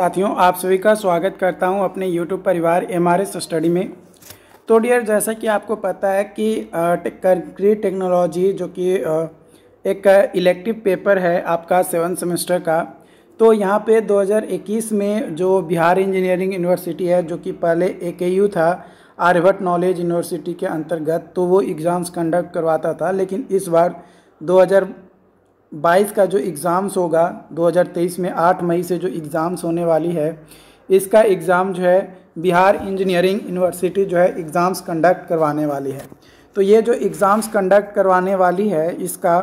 साथियों आप सभी का स्वागत करता हूं अपने YouTube परिवार एम आर स्टडी में तो डियर जैसा कि आपको पता है कि कंक्रीट टेक्नोलॉजी जो कि एक इलेक्टिव पेपर है आपका सेवन सेमेस्टर का तो यहाँ पे 2021 में जो बिहार इंजीनियरिंग यूनिवर्सिटी है जो कि पहले ए था आर्यभट्ट नॉलेज यूनिवर्सिटी के अंतर्गत तो वो एग्ज़ाम्स कंडक्ट करवाता था लेकिन इस बार बाईस का जो एग्ज़ाम्स होगा 2023 में 8 मई से जो एग्ज़ाम्स होने वाली है इसका एग्ज़ाम जो है बिहार इंजीनियरिंग यूनिवर्सिटी जो है एग्ज़ाम्स कंडक्ट करवाने वाली है तो ये जो एग्ज़ाम्स कंडक्ट करवाने वाली है इसका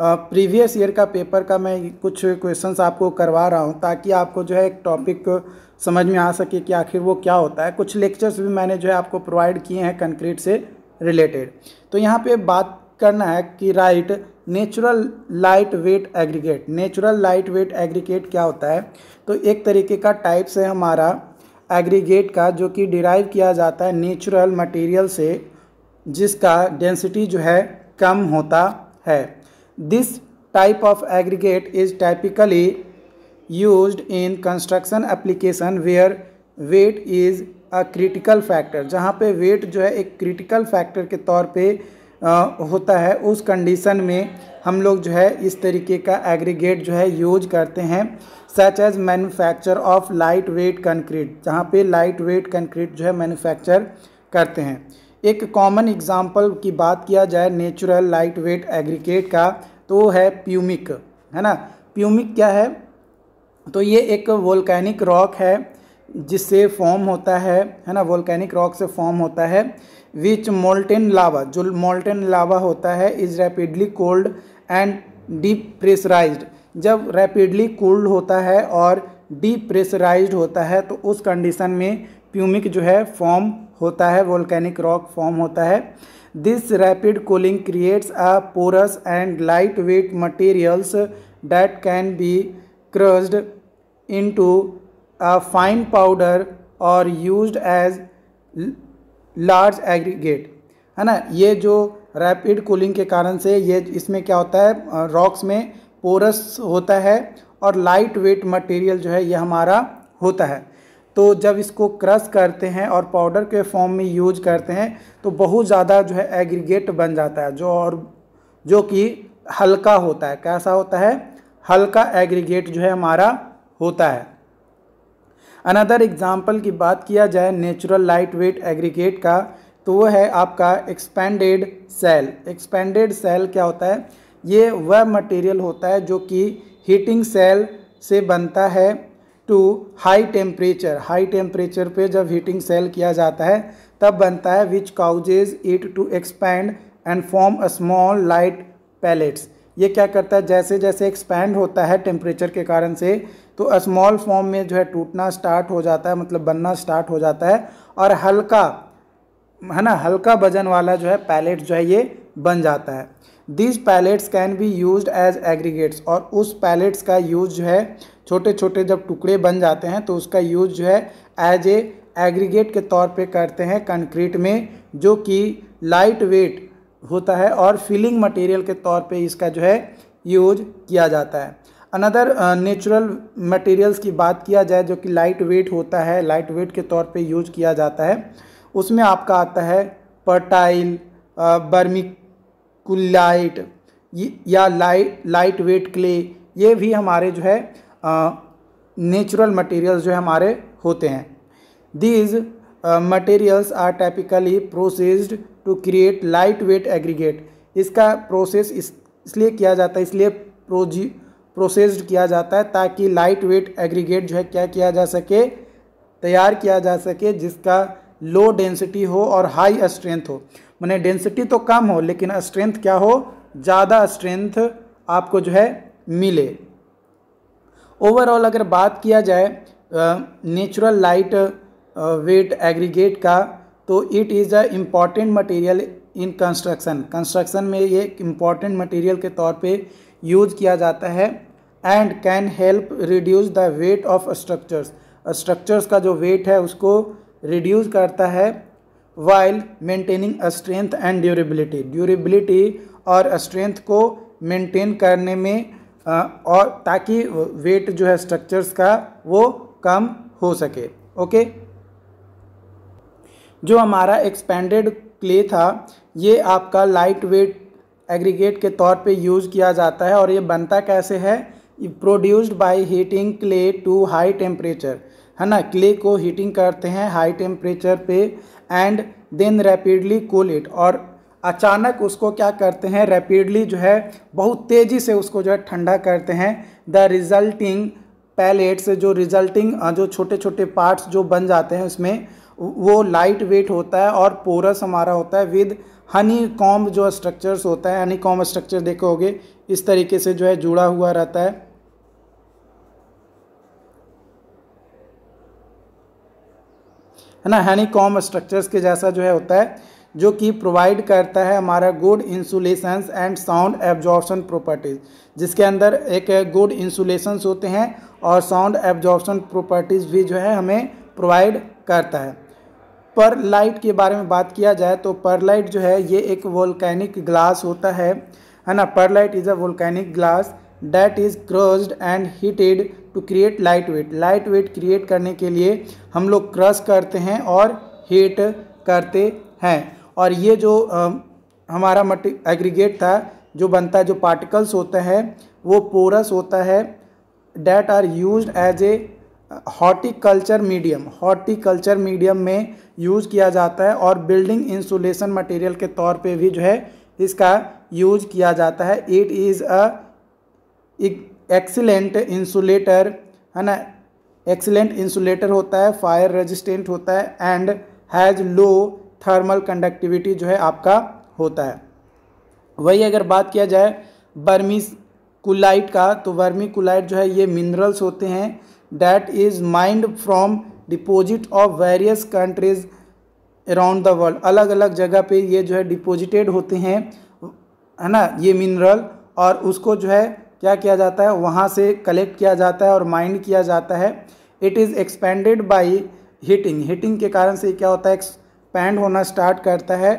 प्रीवियस ईयर का पेपर का मैं कुछ क्वेश्चंस आपको करवा रहा हूँ ताकि आपको जो है एक टॉपिक समझ में आ सके कि आखिर वो क्या होता है कुछ लेक्चर्स भी मैंने जो है आपको प्रोवाइड किए हैं कंक्रीट से रिलेटेड तो यहाँ पे बात करना है कि right natural light weight aggregate natural light weight aggregate क्या होता है तो एक तरीके का टाइप्स है हमारा एग्रीगेट का जो कि डिराइव किया जाता है नेचुरल मटेरियल से जिसका डेंसिटी जो है कम होता है this type of aggregate is typically use in construction application where weight is a critical factor जहाँ पे वेट जो है एक क्रिटिकल फैक्टर के तौर पे होता है उस कंडीशन में हम लोग जो है इस तरीके का एग्रीगेट जो है यूज करते हैं such as manufacture of light weight concrete जहाँ पे लाइट वेट कंक्रीट जो है मैन्युफैक्चर करते हैं एक कॉमन एग्जाम्पल की बात किया जाए नेचुरल लाइट वेट एग्रीगेट का तो है प्यूमिक है ना प्यूमिक क्या है तो ये एक वोल्कैनिक रॉक है जिससे फॉर्म होता है है ना वोल्कैनिक रॉक से फॉर्म होता है विच मोल्टेन लावा जो मोल्टेन लावा होता है is rapidly cold and depressurise जब रैपिडली कोल्ड होता है और प्रेसराइज होता है तो उस कंडीशन में प्यूमिक जो है फॉर्म होता है वोल्केनिक रॉक फॉर्म होता है this rapid cooling creates a porous and light weight materials that can be crushed to a fine powder और यूज एज लार्ज एग्रीगेट है ना ये जो रैपिड कूलिंग के कारण से ये इसमें क्या होता है रॉक्स में पोरस होता है और लाइट वेट मटेरियल जो है ये हमारा होता है तो जब इसको क्रश करते हैं और पाउडर के फॉर्म में यूज करते हैं तो बहुत ज़्यादा जो है एग्रीगेट बन जाता है जो और जो कि हल्का होता है कैसा होता है हल्का एग्रीगेट जो है हमारा होता है अनदर एग्ज़ाम्पल की बात किया जाए नेचुरल लाइट वेट एग्रीगेट का तो वो है आपका एक्सपेंडेड सेल एक्सपेंडेड सेल क्या होता है ये वह मटेरियल होता है जो कि हीटिंग सेल से बनता है to high temperature high temperature पे जब हीटिंग सेल किया जाता है तब बनता है which causes it to expand and form a small light pellets ये क्या करता है जैसे जैसे एक्सपैंड होता है टेम्परेचर के कारण से तो स्मॉल फॉर्म में जो है टूटना स्टार्ट हो जाता है मतलब बनना स्टार्ट हो जाता है और हल्का है ना हल्का वजन वाला जो है पैलेट जो है ये बन जाता है these pellets can be use as aggregates और उस पैलेट्स का यूज जो है छोटे छोटे जब टुकड़े बन जाते हैं तो उसका यूज जो है एज ए एग्रीगेट के तौर पे करते हैं कंक्रीट में जो कि लाइट वेट होता है और फिलिंग मटेरियल के तौर पे इसका जो है यूज किया जाता है अनदर नेचुरल मटेरियल्स की बात किया जाए जो कि लाइट वेट होता है लाइट वेट के तौर पे यूज किया जाता है उसमें आपका आता है पर्टाइल बर्मिकुलाइट uh, या लाइट लाइट वेट क्ले ये भी हमारे जो है नेचुरल uh, मटेरियल्स जो है हमारे होते हैं these materials are typically processed to create light weight aggregate इसका प्रोसेस इस, इसलिए किया जाता है इसलिए प्रोजी प्रोसेस्ड किया जाता है ताकि लाइट वेट एग्रीगेट जो है क्या किया जा सके तैयार किया जा सके जिसका लो डेंसिटी हो और हाई स्ट्रेंथ हो मैंने डेंसिटी तो कम हो लेकिन स्ट्रेंथ क्या हो ज़्यादा स्ट्रेंथ आपको जो है मिले ओवरऑल अगर बात किया जाए नेचुरल लाइट वेट एग्रीगेट का तो it is a important material in construction construction में ये एक इम्पॉर्टेंट मटेरियल के तौर पे यूज किया जाता है and can help reduce the weight of structures structures का जो वेट है उसको रिड्यूस करता है while maintaining strength and durability durability और स्ट्रेंथ को मेंटेन करने में और ताकि वेट जो है स्ट्रक्चर्स का वो कम हो सके ओके जो हमारा एक्सपेंडेड क्ले था ये आपका लाइट वेट एग्रीगेट के तौर पे यूज़ किया जाता है और ये बनता कैसे है produced by heating clay to high temperature है ना क्ले को हीटिंग करते हैं हाई टेम्परेचर पे and then rapidly cool it और अचानक उसको क्या करते हैं रैपिडली जो है बहुत तेज़ी से उसको जो है ठंडा करते हैं द रिजल्टिंग पैलेट्स जो रिजल्टिंग जो छोटे छोटे पार्ट्स जो बन जाते हैं उसमें वो लाइट वेट होता है और पोरस हमारा होता है विद हनी कॉम्ब जो स्ट्रक्चर्स होता है हनी कॉम्ब स्ट्रक्चर देखोगे इस तरीके से जो है जुड़ा हुआ रहता है है ना हनी कॉम स्ट्रक्चर्स के जैसा जो है होता है जो कि प्रोवाइड करता है हमारा good insulations and sound absorption properties जिसके अंदर एक गुड इंसुलेशंस होते हैं और साउंड एब्जॉर्बन प्रॉपर्टीज़ भी जो है हमें प्रोवाइड करता है पर लाइट के बारे में बात किया जाए तो पर लाइट जो है ये एक वोल्कैनिक ग्लास होता है है ना perlite is a volcanic glass that is crushed and heated to create light weight light weight create करने के लिए हम लोग क्रश करते हैं और हीट करते हैं और ये जो आ, हमारा मट एग्रीगेट था जो बनता है जो पार्टिकल्स होता है वो पोरस होता है that are use as a horticulture medium horticulture medium में यूज़ किया जाता है और बिल्डिंग इंसुलेशन मटेरियल के तौर पे भी जो है इसका यूज किया जाता है it is a excellent insulator है ना एक्सीलेंट इंसुलेटर होता है फायर रेजिस्टेंट होता है and has low thermal conductivity जो है आपका होता है वही अगर बात किया जाए बर्मी कुलाइट का तो वर्मी कुलाइट जो है ये मिनरल्स होते हैं that is mined from deposit of various countries around the world अलग अलग जगह पे ये जो है डिपोजिटेड होते हैं है ना ये मिनरल और उसको जो है क्या किया जाता है वहाँ से कलेक्ट किया जाता है और माइंड किया जाता है it is expanded by heating heating के कारण से क्या होता है एक्सपेंड होना स्टार्ट करता है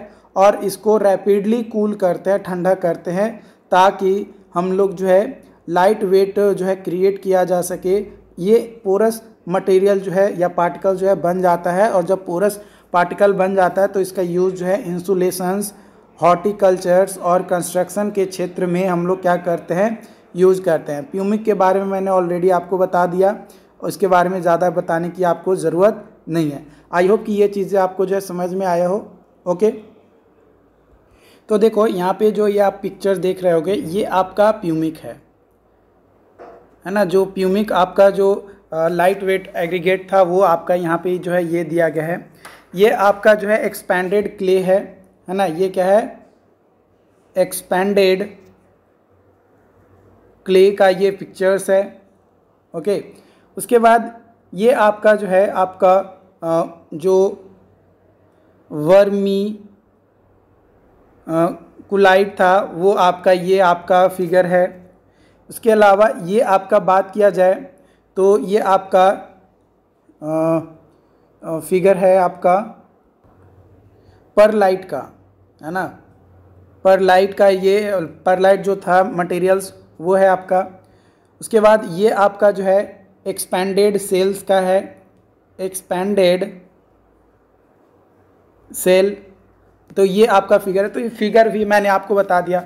और इसको रैपिडली कूल करते हैं ठंडा करते हैं ताकि हम लोग जो है लाइट वेट जो है क्रिएट किया जा सके ये पोरस मटेरियल जो है या पार्टिकल जो है बन जाता है और जब पोरस पार्टिकल बन जाता है तो इसका यूज़ जो है इंसुलेशंस हॉर्टिकल्चर्स और कंस्ट्रक्शन के क्षेत्र में हम लोग क्या करते हैं यूज़ करते हैं प्यूमिक के बारे में मैंने ऑलरेडी आपको बता दिया उसके बारे में ज़्यादा बताने की आपको ज़रूरत नहीं है आई होप कि ये चीज़ें आपको जो है समझ में आया हो ओके तो देखो यहाँ पे जो ये आप पिक्चर देख रहे होगे ये आपका प्यूमिक है है ना जो प्यूमिक आपका जो लाइट वेट एग्रीगेट था वो आपका यहाँ पे जो है ये दिया गया है ये आपका जो है एक्सपेंडेड क्ले है है ना ये क्या है एक्सपेंडेड क्ले का ये पिक्चर्स है ओके उसके बाद ये आपका जो है आपका आ, जो वर्मी आ, कुलाइट था वो आपका ये आपका फिगर है उसके अलावा ये आपका बात किया जाए तो ये आपका आ, फिगर है आपका पर लाइट का है ना पर लाइट का ये पर लाइट जो था मटेरियल्स वो है आपका उसके बाद ये आपका जो है एक्सपेंडेड सेल्स का है एक्सपेंडेड सेल तो ये आपका फिगर है तो ये फिगर भी मैंने आपको बता दिया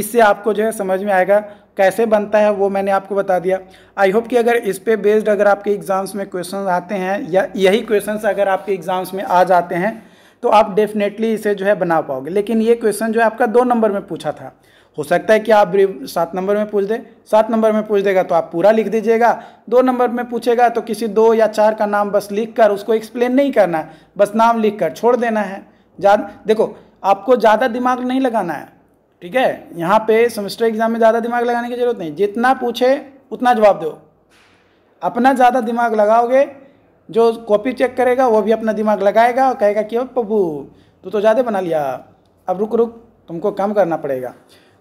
इससे आपको जो है समझ में आएगा कैसे बनता है वो मैंने आपको बता दिया आई होप कि अगर इस पे बेस्ड अगर आपके एग्ज़ाम्स में क्वेश्चन आते हैं या यही क्वेश्चन अगर आपके एग्ज़ाम्स में आ जाते हैं तो आप डेफिनेटली इसे जो है बना पाओगे लेकिन ये क्वेश्चन जो है आपका दो नंबर में पूछा था हो सकता है कि आप सात नंबर में पूछ दे सात नंबर में पूछ देगा तो आप पूरा लिख दीजिएगा दो नंबर में पूछेगा तो किसी दो या चार का नाम बस लिख कर उसको एक्सप्लेन नहीं करना है बस नाम लिख कर छोड़ देना है ज़्यादा देखो आपको ज़्यादा दिमाग नहीं लगाना है ठीक है यहाँ पे सेमेस्टर एग्जाम में ज़्यादा दिमाग लगाने की जरूरत नहीं जितना पूछे उतना जवाब दो अपना ज़्यादा दिमाग लगाओगे जो कॉपी चेक करेगा वो भी अपना दिमाग लगाएगा और कहेगा कि पप्पू तू तो ज़्यादा बना लिया अब रुक रुक तुमको कम करना पड़ेगा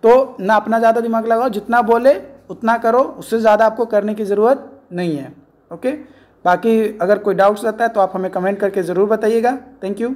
तो ना अपना ज़्यादा दिमाग लगाओ जितना बोले उतना करो उससे ज़्यादा आपको करने की ज़रूरत नहीं है ओके बाकी अगर कोई डाउट्स रहता है तो आप हमें कमेंट करके ज़रूर बताइएगा थैंक यू